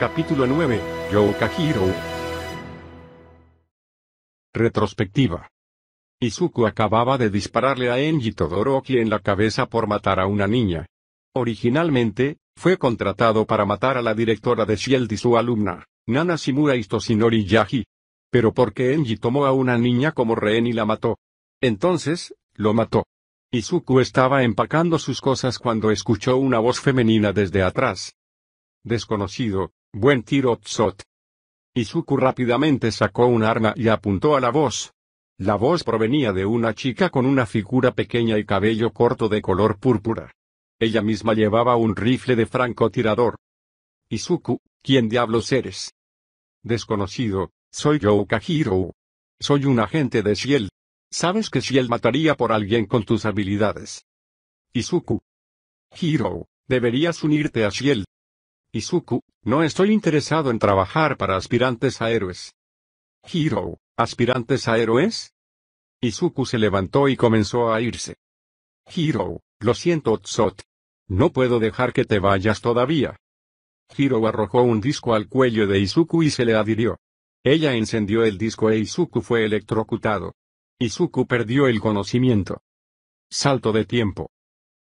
Capítulo 9. Yo-Ka-Hiro. Retrospectiva. Izuku acababa de dispararle a Enji Todoroki en la cabeza por matar a una niña. Originalmente, fue contratado para matar a la directora de Shield y su alumna, Nana Shimura Toshinori Yagi. Pero porque Enji tomó a una niña como rehén y la mató. Entonces, lo mató. Izuku estaba empacando sus cosas cuando escuchó una voz femenina desde atrás. Desconocido, Buen tiro Tsot. Izuku rápidamente sacó un arma y apuntó a la voz. La voz provenía de una chica con una figura pequeña y cabello corto de color púrpura. Ella misma llevaba un rifle de francotirador. Izuku, ¿quién diablos eres? Desconocido, soy yo Hiro. Soy un agente de Siel. Sabes que Shield mataría por alguien con tus habilidades. Izuku. Hiro, deberías unirte a Shield. Izuku, no estoy interesado en trabajar para aspirantes a héroes. Hiro, ¿aspirantes a héroes? Izuku se levantó y comenzó a irse. Hiro, lo siento Otsot. No puedo dejar que te vayas todavía. Hiro arrojó un disco al cuello de Izuku y se le adhirió. Ella encendió el disco e Izuku fue electrocutado. Izuku perdió el conocimiento. Salto de tiempo.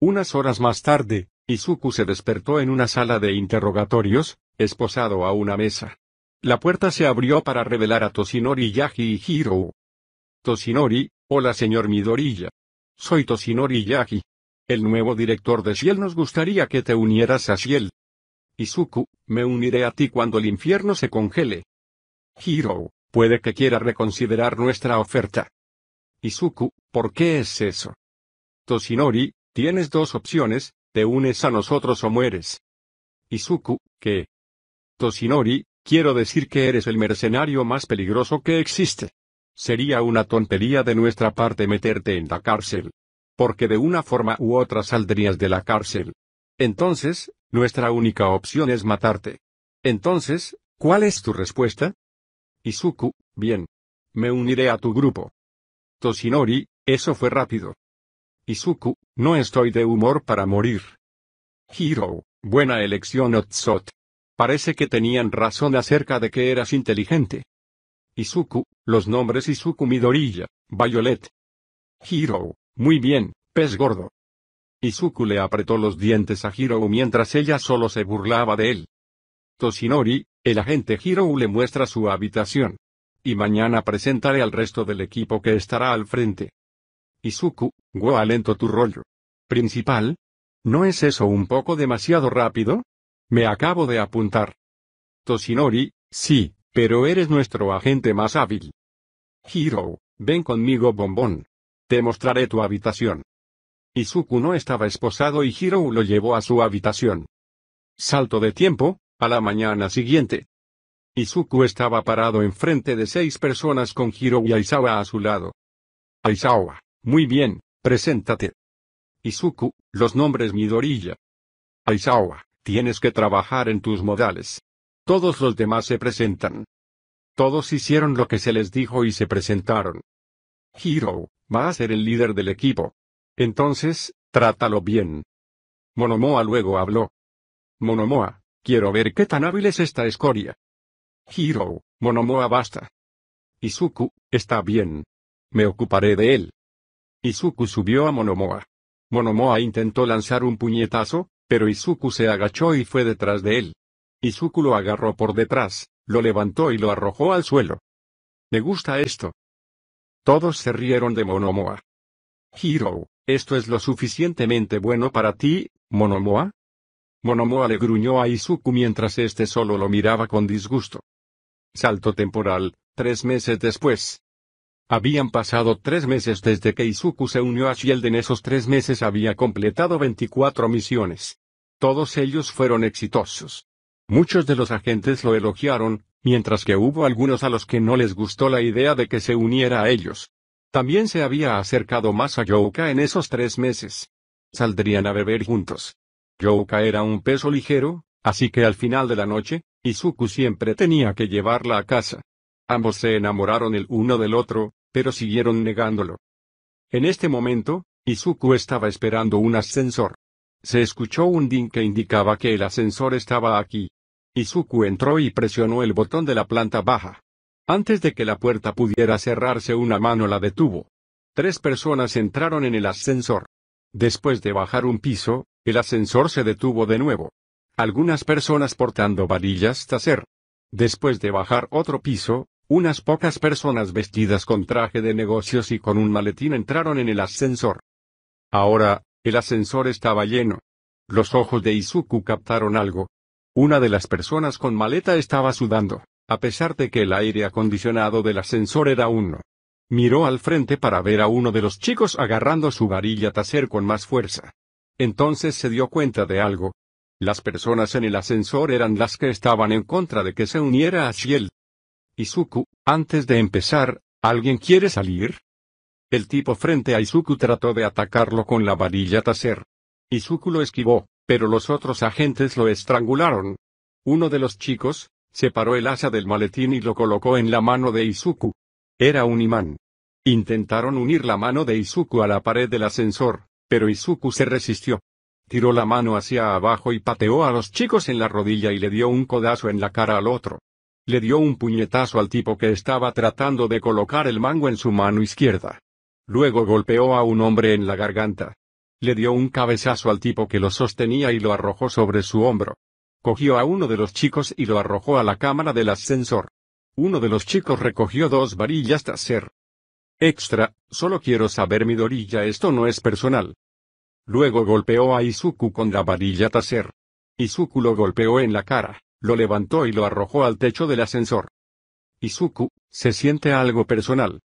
Unas horas más tarde, Izuku se despertó en una sala de interrogatorios, esposado a una mesa. La puerta se abrió para revelar a Tosinori Yagi y Hiro. Tosinori, hola señor Midorilla. Soy Toshinori Yagi. El nuevo director de Siel nos gustaría que te unieras a Siel. Izuku, me uniré a ti cuando el infierno se congele. Hiro, puede que quiera reconsiderar nuestra oferta. Izuku, ¿por qué es eso? Tosinori, tienes dos opciones, te unes a nosotros o mueres. Izuku, ¿qué? Toshinori, quiero decir que eres el mercenario más peligroso que existe. Sería una tontería de nuestra parte meterte en la cárcel. Porque de una forma u otra saldrías de la cárcel. Entonces, nuestra única opción es matarte. Entonces, ¿cuál es tu respuesta? Izuku, bien. Me uniré a tu grupo. Toshinori, eso fue rápido. Izuku, no estoy de humor para morir. Hiro, buena elección Otsot. Parece que tenían razón acerca de que eras inteligente. Izuku, los nombres Izuku midorilla Violet. Hiro, muy bien, pez gordo. Izuku le apretó los dientes a Hiro mientras ella solo se burlaba de él. Toshinori, el agente Hiro le muestra su habitación. Y mañana presentaré al resto del equipo que estará al frente. Izuku, guau alento tu rollo. Principal. ¿No es eso un poco demasiado rápido? Me acabo de apuntar. Toshinori, sí, pero eres nuestro agente más hábil. Hiro, ven conmigo bombón. Te mostraré tu habitación. Izuku no estaba esposado y Hiro lo llevó a su habitación. Salto de tiempo, a la mañana siguiente. Izuku estaba parado enfrente de seis personas con Hiro y Aizawa a su lado. Aizawa, muy bien, preséntate. Izuku, los nombres Midorilla. Aizawa, tienes que trabajar en tus modales. Todos los demás se presentan. Todos hicieron lo que se les dijo y se presentaron. Hiro, va a ser el líder del equipo. Entonces, trátalo bien. Monomoa luego habló. Monomoa, quiero ver qué tan hábil es esta escoria. Hiro, Monomoa basta. Izuku, está bien. Me ocuparé de él. Izuku subió a Monomoa. Monomoa intentó lanzar un puñetazo, pero Izuku se agachó y fue detrás de él. Izuku lo agarró por detrás, lo levantó y lo arrojó al suelo. Me gusta esto? Todos se rieron de Monomoa. Hiro, ¿esto es lo suficientemente bueno para ti, Monomoa? Monomoa le gruñó a Izuku mientras este solo lo miraba con disgusto. Salto temporal, tres meses después, habían pasado tres meses desde que Izuku se unió a Shield. En esos tres meses había completado 24 misiones. Todos ellos fueron exitosos. Muchos de los agentes lo elogiaron, mientras que hubo algunos a los que no les gustó la idea de que se uniera a ellos. También se había acercado más a Youka en esos tres meses. Saldrían a beber juntos. Youka era un peso ligero, así que al final de la noche, Izuku siempre tenía que llevarla a casa. Ambos se enamoraron el uno del otro, pero siguieron negándolo. En este momento, Izuku estaba esperando un ascensor. Se escuchó un din que indicaba que el ascensor estaba aquí. Izuku entró y presionó el botón de la planta baja. Antes de que la puerta pudiera cerrarse una mano la detuvo. Tres personas entraron en el ascensor. Después de bajar un piso, el ascensor se detuvo de nuevo. Algunas personas portando varillas taser. Después de bajar otro piso, unas pocas personas vestidas con traje de negocios y con un maletín entraron en el ascensor. Ahora, el ascensor estaba lleno. Los ojos de Izuku captaron algo. Una de las personas con maleta estaba sudando, a pesar de que el aire acondicionado del ascensor era uno. Miró al frente para ver a uno de los chicos agarrando su varilla taser con más fuerza. Entonces se dio cuenta de algo. Las personas en el ascensor eran las que estaban en contra de que se uniera a Shiel. Izuku, antes de empezar, ¿alguien quiere salir? El tipo frente a Izuku trató de atacarlo con la varilla taser. Izuku lo esquivó, pero los otros agentes lo estrangularon. Uno de los chicos, separó el asa del maletín y lo colocó en la mano de Izuku. Era un imán. Intentaron unir la mano de Izuku a la pared del ascensor, pero Izuku se resistió. Tiró la mano hacia abajo y pateó a los chicos en la rodilla y le dio un codazo en la cara al otro. Le dio un puñetazo al tipo que estaba tratando de colocar el mango en su mano izquierda. Luego golpeó a un hombre en la garganta. Le dio un cabezazo al tipo que lo sostenía y lo arrojó sobre su hombro. Cogió a uno de los chicos y lo arrojó a la cámara del ascensor. Uno de los chicos recogió dos varillas taser. Extra, solo quiero saber mi dorilla, esto no es personal. Luego golpeó a Izuku con la varilla taser. Izuku lo golpeó en la cara lo levantó y lo arrojó al techo del ascensor. Izuku, se siente algo personal.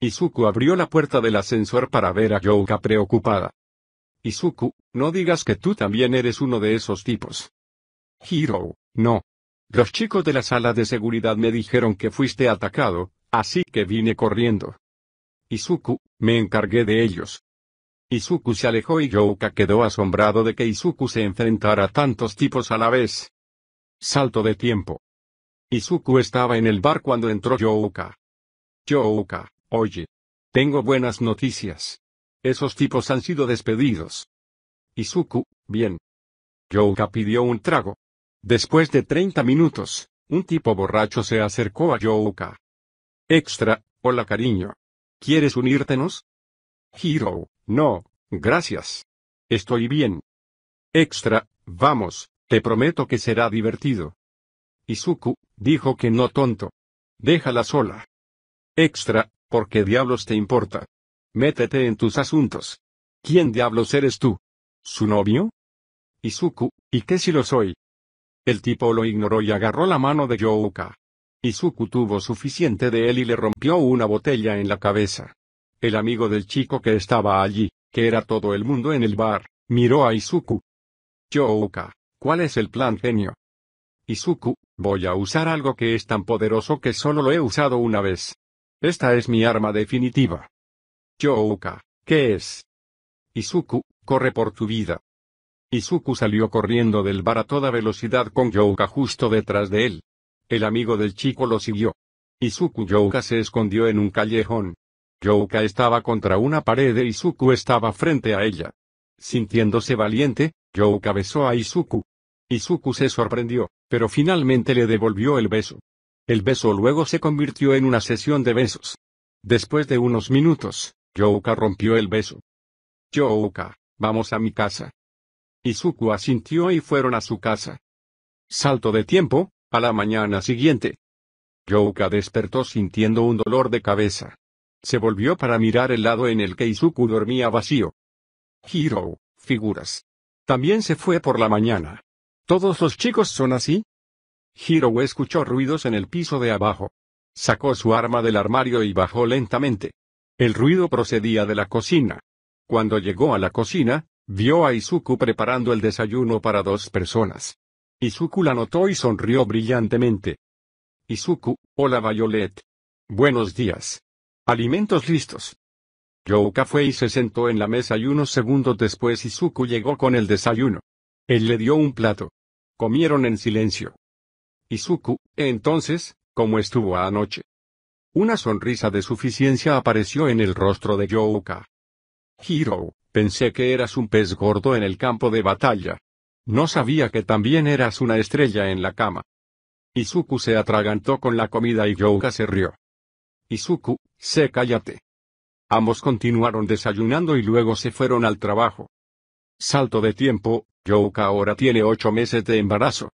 Izuku abrió la puerta del ascensor para ver a Yoka preocupada. Izuku, no digas que tú también eres uno de esos tipos. Hiro, no. Los chicos de la sala de seguridad me dijeron que fuiste atacado, así que vine corriendo. Izuku, me encargué de ellos. Izuku se alejó y Yuka quedó asombrado de que Izuku se enfrentara a tantos tipos a la vez. Salto de tiempo. Izuku estaba en el bar cuando entró Youka. Youka, oye. Tengo buenas noticias. Esos tipos han sido despedidos. Izuku, bien. Youka pidió un trago. Después de 30 minutos, un tipo borracho se acercó a Youka. Extra, hola cariño. ¿Quieres unírtenos? Hiro, no, gracias. Estoy bien. Extra, vamos, te prometo que será divertido. Izuku, dijo que no tonto. Déjala sola. Extra, porque diablos te importa? Métete en tus asuntos. ¿Quién diablos eres tú? ¿Su novio? Izuku, ¿y qué si lo soy? El tipo lo ignoró y agarró la mano de Youka. Izuku tuvo suficiente de él y le rompió una botella en la cabeza. El amigo del chico que estaba allí, que era todo el mundo en el bar, miró a Izuku. Youka, ¿Cuál es el plan genio? Izuku, voy a usar algo que es tan poderoso que solo lo he usado una vez. Esta es mi arma definitiva. Youka, ¿qué es? Izuku, corre por tu vida. Izuku salió corriendo del bar a toda velocidad con Youka justo detrás de él. El amigo del chico lo siguió. Izuku Youka se escondió en un callejón. Youka estaba contra una pared e Izuku estaba frente a ella. Sintiéndose valiente, Youka besó a Izuku. Izuku se sorprendió, pero finalmente le devolvió el beso. El beso luego se convirtió en una sesión de besos. Después de unos minutos, Youka rompió el beso. Youka, vamos a mi casa. Izuku asintió y fueron a su casa. Salto de tiempo, a la mañana siguiente. Youka despertó sintiendo un dolor de cabeza. Se volvió para mirar el lado en el que Izuku dormía vacío. Hiro, figuras. También se fue por la mañana. ¿Todos los chicos son así? Hiro escuchó ruidos en el piso de abajo. Sacó su arma del armario y bajó lentamente. El ruido procedía de la cocina. Cuando llegó a la cocina, vio a Izuku preparando el desayuno para dos personas. Izuku la notó y sonrió brillantemente. Izuku, hola Violet. Buenos días. Alimentos listos. Youka fue y se sentó en la mesa y unos segundos después Izuku llegó con el desayuno. Él le dio un plato. Comieron en silencio. Izuku, entonces, ¿cómo estuvo anoche? Una sonrisa de suficiencia apareció en el rostro de Youka. Hiro, pensé que eras un pez gordo en el campo de batalla. No sabía que también eras una estrella en la cama. Izuku se atragantó con la comida y Youka se rió. Izuku, sé cállate. Ambos continuaron desayunando y luego se fueron al trabajo. Salto de tiempo, Youka ahora tiene ocho meses de embarazo.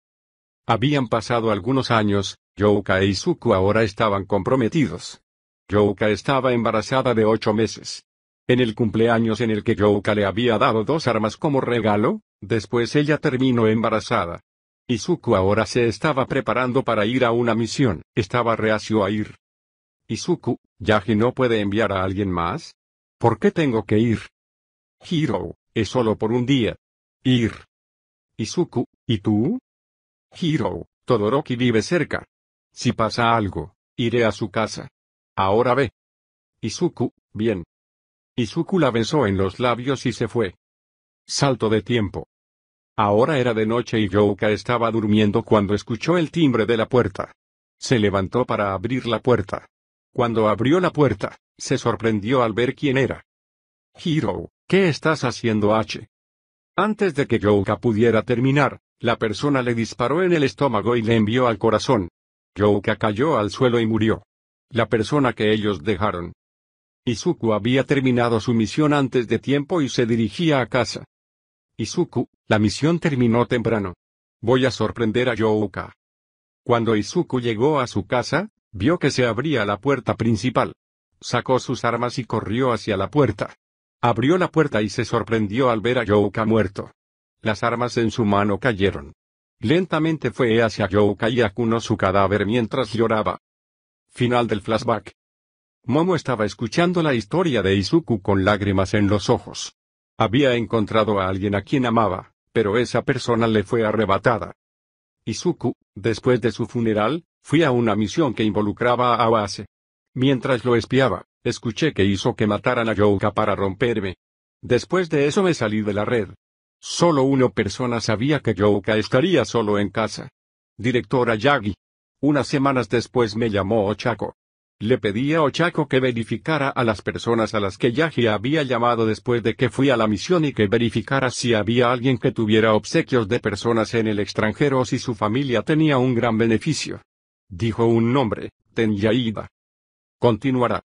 Habían pasado algunos años, Youka e Izuku ahora estaban comprometidos. Youka estaba embarazada de ocho meses. En el cumpleaños en el que Youka le había dado dos armas como regalo, después ella terminó embarazada. Izuku ahora se estaba preparando para ir a una misión, estaba reacio a ir. Izuku, ¿Yaji no puede enviar a alguien más? ¿Por qué tengo que ir? Hiro, es solo por un día, Ir. Izuku, ¿y tú? Hiro, Todoroki vive cerca. Si pasa algo, iré a su casa. Ahora ve. Izuku, bien. Izuku la besó en los labios y se fue. Salto de tiempo. Ahora era de noche y Youka estaba durmiendo cuando escuchó el timbre de la puerta. Se levantó para abrir la puerta. Cuando abrió la puerta, se sorprendió al ver quién era. Hiro, ¿qué estás haciendo H? Antes de que Youka pudiera terminar, la persona le disparó en el estómago y le envió al corazón. Youka cayó al suelo y murió. La persona que ellos dejaron. Izuku había terminado su misión antes de tiempo y se dirigía a casa. Izuku, la misión terminó temprano. Voy a sorprender a Youka. Cuando Izuku llegó a su casa, vio que se abría la puerta principal. Sacó sus armas y corrió hacia la puerta. Abrió la puerta y se sorprendió al ver a Youka muerto. Las armas en su mano cayeron. Lentamente fue hacia Youka y acunó su cadáver mientras lloraba. Final del flashback. Momo estaba escuchando la historia de Izuku con lágrimas en los ojos. Había encontrado a alguien a quien amaba, pero esa persona le fue arrebatada. Izuku, después de su funeral, fui a una misión que involucraba a Abase. Mientras lo espiaba, Escuché que hizo que mataran a Jouka para romperme. Después de eso me salí de la red. Solo una persona sabía que Jouka estaría solo en casa. Directora Yagi. Unas semanas después me llamó Ochako. Le pedí a Ochako que verificara a las personas a las que Yagi había llamado después de que fui a la misión y que verificara si había alguien que tuviera obsequios de personas en el extranjero o si su familia tenía un gran beneficio. Dijo un nombre, Tenyaida. Continuará.